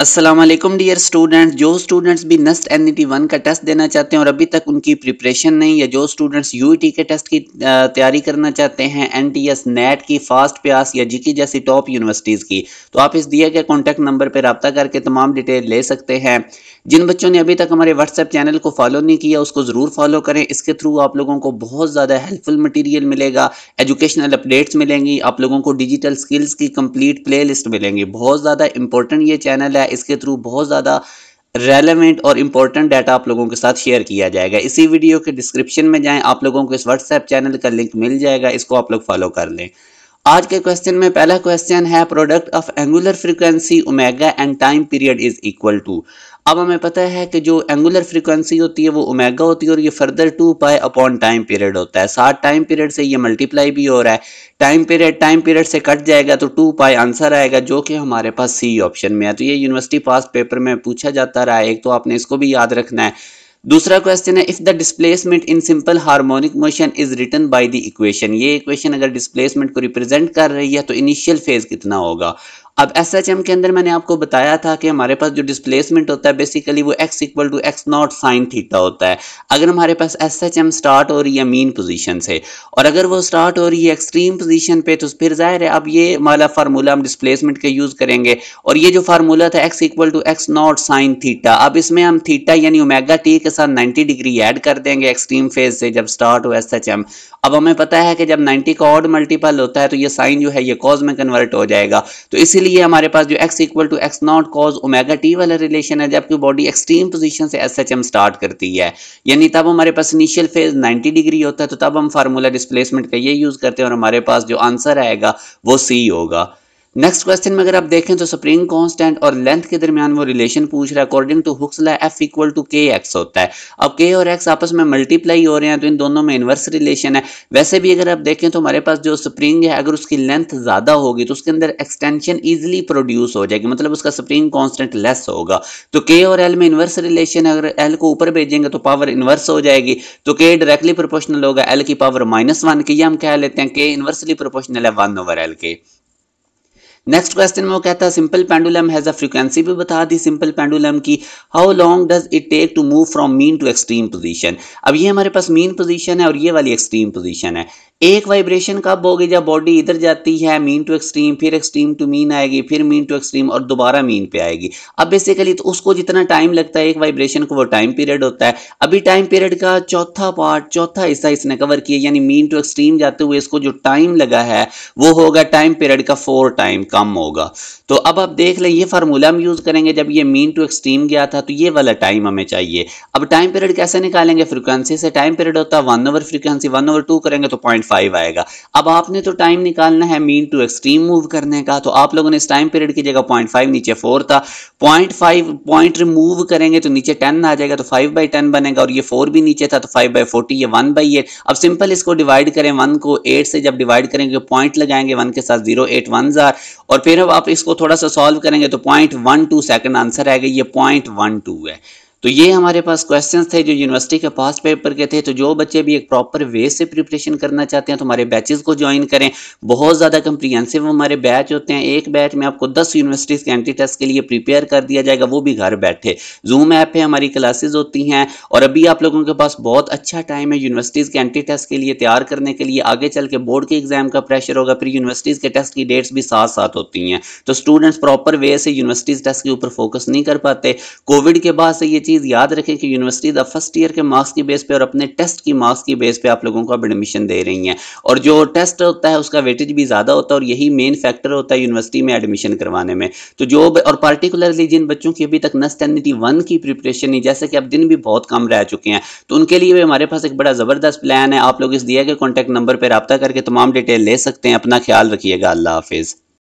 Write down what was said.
Aslam dear students जो students भी नस्ट एन ई टी वन का टेस्ट देना चाहते हैं और अभी तक उनकी प्रिपरेशन नहीं या जो स्टूडेंट्स यू टी के टेस्ट की तैयारी करना चाहते हैं एन टी एस नेट की फास्ट प्यास या जी की जैसी टॉप यूनिवर्सिटीज़ की तो आप इस दिए गए कॉन्टैक्ट नंबर पर रबता करके तमाम डिटेल ले सकते हैं जिन बच्चों ने अभी तक हमारे व्हाट्सएप चैनल को फॉलो नहीं किया उसको ज़रूर फॉलो करें इसके थ्रू आप लोगों को बहुत ज़्यादा हेल्पफुल मटेरियल मिलेगा एजुकेशनल अपडेट्स मिलेंगी आप लोगों को डिजिटल स्किल्स की कंप्लीट प्लेलिस्ट मिलेंगी बहुत ज़्यादा इंपॉर्टेंट ये चैनल है इसके थ्रू बहुत ज़्यादा रेलेवेंट और इंपॉर्टेंट डाटा आप लोगों के साथ शेयर किया जाएगा इसी वीडियो के डिस्क्रिप्शन में जाएँ आप लोगों को इस व्हाट्सएप चैनल का लिंक मिल जाएगा इसको आप लोग फॉलो कर लें आज के क्वेश्चन में पहला क्वेश्चन है product of angular frequency omega and time period is equal to अब हमें पता है कि जो एंगुलर फ्रीक्वेंसी होती है वो ओमेगा होती है और ये further two pi upon time period होता है साथ टाइम पीरियड से ये मल्टीप्लाई भी हो रहा है टाइम पीरियड टाइम पीरियड से कट जाएगा तो टू पाए आंसर आएगा जो कि हमारे पास सी ऑप्शन में है तो ये यूनिवर्सिटी पास पेपर में पूछा जाता रहा है एक तो आपने इसको भी याद रखना है दूसरा क्वेश्चन है if the displacement in simple harmonic motion is return by the equation ये इक्वेशन अगर डिस्प्लेसमेंट को रिप्रेजेंट कर रही है तो इनिशियल फेज कितना होगा अब एस एच एम के अंदर मैंने आपको बताया था कि हमारे पास जो डिस्प्लेसमेंट होता है बेसिकली वो X equal to X naught sine theta होता है अगर हमारे पास एस एच एम स्टार्ट हो रही है मीन पोजीशन से और अगर वो स्टार्ट हो रही है एक्सट्रीम पोजीशन पे तो फिर जाहिर है अब ये वाला फार्मूला हम डिस्प्लेसमेंट का यूज़ करेंगे और ये जो फार्मूला था X equal to X naught sine theta अब इसमें हम थीटा यानी ओमेगा टी के के साथ 90 डिग्री ऐड कर देंगे एक्सट्रीम फेज से जब स्टार्ट हो एस एच एम अब हमें पता है कि जब 90 का ऑड मल्टीपल होता है तो ये साइन जो है ये कॉज में कन्वर्ट हो जाएगा तो इसीलिए हमारे पास जो X equal to X naught cos omega T वाला रिलेशन है जबकि बॉडी एक्सट्रीम पोजिशन से एस एच एम स्टार्ट करती है यानी तब हमारे पास इनिशियल फेज नाइन्टी डिग्री होता है तो तब हम फार्मूला डिस्प्लेसमेंट का ये यूज़ करते हैं और हमारे पास जो आंसर आएगा वो सी होगा नेक्स्ट क्वेश्चन में अगर आप देखें तो स्प्रिंग कांस्टेंट और लेंथ के दरमियान वो रिलेशन पूछ रहा है according to Hooke's law F equal to K X होता है अब के और एक्स आपस में मल्टीप्लाई हो रहे हैं तो इन दोनों में इन्वर्स रिलेशन है वैसे भी अगर आप देखें तो हमारे पास जो स्प्रिंग है अगर उसकी लेंथ ज़्यादा होगी तो उसके अंदर एक्सटेंशन ईजिली प्रोड्यूस हो जाएगी मतलब उसका स्प्रिंग कॉन्स्टेंट लेस होगा तो के और एल में इन्वर्स रिलेशन अगर एल को ऊपर भेजेंगे तो पावर इन्वर्स हो जाएगी तो के डायरेक्टली प्रोपोर्शनल होगा एल की पावर माइनस वन की हम कह लेते हैं के इन्वर्सली प्रोपोर्शनल है वन ओवर एल के नेक्स्ट क्वेश्चन में वो कहता है simple pendulum has a frequency भी बता दी सिंपल पेंडुलम की how long does it take to move from mean to extreme position अब ये हमारे पास मीन पोजीशन है और ये वाली एक्सट्रीम पोजीशन है एक वाइब्रेशन कब होगी जब बॉडी इधर जाती है मीन टू एक्सट्रीम फिर एक्सट्रीम टू मीन आएगी फिर मीन टू एक्सट्रीम और दोबारा मीन पे आएगी अब बेसिकली तो उसको जितना टाइम लगता है एक वाइब्रेशन को वो टाइम पीरियड होता है अभी टाइम पीरियड का चौथा पार्ट चौथा हिस्सा इसने कवर किया यानी मीन टू एक्सट्रीम जाते हुए इसको जो टाइम लगा है वो होगा टाइम पीरियड का फोर टाइम कम होगा तो अब आप देख लें ये फार्मूला हम यूज़ करेंगे जब ये मीन टू एक्सट्रीम गया था तो ये वाला टाइम हमें चाहिए अब टाइम पीरियड कैसे निकालेंगे फ्रिक्वेंसी से टाइम पीरियड होता है one over frequency one over two करेंगे तो पॉइंट फाइव आएगा अब आपने तो टाइम निकालना है मीन टू एक्सट्रीम मूव करने का तो आप लोगों ने इस टाइम पीरियड की जगह पॉइंट फाइव नीचे फोर था पॉइंट फाइव पॉइंट रिमूव करेंगे तो नीचे टेन आ जाएगा तो फाइव बाई टेन बनेगा और ये फोर भी नीचे था तो फाइव बाई फोर्टी ये वन बाई एट अब सिंपल इसको डिवाइड करें वन को एट से जब डिवाइड करेंगे पॉइंट तो लगाएंगे वन के साथ जीरो एट वन जार और फिर अब आप इसको थोड़ा सा सॉल्व करेंगे तो point one two second answer आएगा ये पॉइंट वन टू है तो ये हमारे पास क्वेश्चंस थे जो यूनिवर्सिटी के पास्ट पेपर के थे तो जो बच्चे भी एक प्रॉपर वे से प्रिपरेशन करना चाहते हैं तो हमारे बैचेस को ज्वाइन करें बहुत ज़्यादा कंप्रीहेंसिव हमारे बैच होते हैं एक बैच में आपको दस यूनिवर्सिटीज़ के एंट्री टेस्ट के लिए प्रिपेयर कर दिया जाएगा वो भी घर बैठे जूम ऐप है हमारी क्लासेज होती हैं और अभी आप लोगों के पास बहुत अच्छा टाइम है यूनिवर्सिटीज़ के एंट्री टेस्ट के लिए तैयार करने के लिए आगे चल के बोर्ड के एग्जाम का प्रेशर होगा फिर यूनिवर्सिटीज़ के टेस्ट की डेट्स भी साथ साथ होती हैं तो स्टूडेंट्स प्रॉपर वे से यूनिवर्सिटीज़ टेस्ट के ऊपर फोकस नहीं कर पाते कोविड के बाद से ये चीज़ याद रखें कि यूनिवर्सिटी फर्स्ट ईयर के मार्क्स की बेस पे और अपने टेस्ट की मार्क्स की बेस पे आप लोगों को अब एडमिशन दे रही हैं और जो टेस्ट होता है उसका वेटेज भी ज़्यादा होता है और यही मेन फैक्टर होता है यूनिवर्सिटी में एडमिशन करवाने में तो जो और पार्टिकुलरली जिन बच्चों की अभी तक नस्टेनिटी वन की प्रिपरेशन नहीं जैसे कि अब दिन भी बहुत कम रह चुके हैं तो उनके लिए भी हमारे पास एक बड़ा ज़बरदस्त प्लान है आप लोग इस दिए गए कॉन्टैक्ट नंबर पर रबता करके तमाम डिटेल ले सकते हैं अपना ख्याल रखिएगा अल्लाह हाफिज़